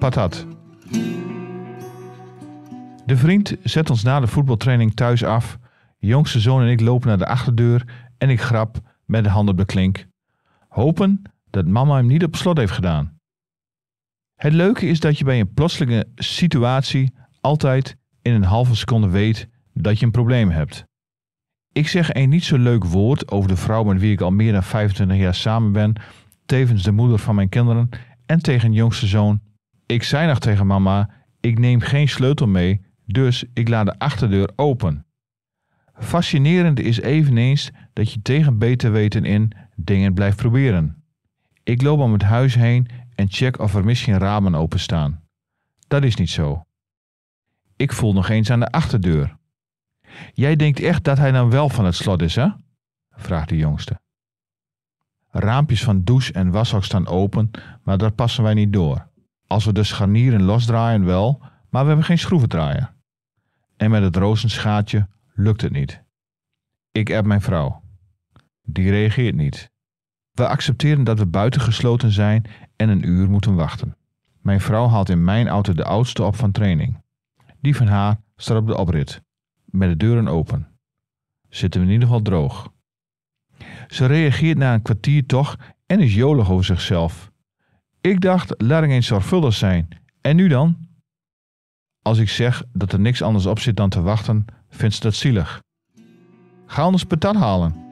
patat. De vriend zet ons na de voetbaltraining thuis af. jongste zoon en ik lopen naar de achterdeur en ik grap met de hand op de klink. Hopen dat mama hem niet op slot heeft gedaan. Het leuke is dat je bij een plotselinge situatie altijd in een halve seconde weet dat je een probleem hebt. Ik zeg een niet zo leuk woord over de vrouw met wie ik al meer dan 25 jaar samen ben, tevens de moeder van mijn kinderen en tegen jongste zoon ik zei nog tegen mama: ik neem geen sleutel mee, dus ik laat de achterdeur open. Fascinerend is eveneens dat je tegen beter weten in dingen blijft proberen. Ik loop om het huis heen en check of er misschien ramen openstaan. Dat is niet zo. Ik voel nog eens aan de achterdeur. Jij denkt echt dat hij dan wel van het slot is, hè? vraagt de jongste. Raampjes van douche en washok staan open, maar daar passen wij niet door. Als we de scharnieren losdraaien wel, maar we hebben geen schroevendraaier. En met het rozenschaatje lukt het niet. Ik heb mijn vrouw. Die reageert niet. We accepteren dat we buitengesloten zijn en een uur moeten wachten. Mijn vrouw haalt in mijn auto de oudste op van training. Die van haar staat op de oprit, met de deuren open. Zitten we in ieder geval droog. Ze reageert na een kwartier toch en is jolig over zichzelf. Ik dacht, laat eens zorgvuldig zijn. En nu dan? Als ik zeg dat er niks anders op zit dan te wachten, vindt ze dat zielig. Ga anders patat halen.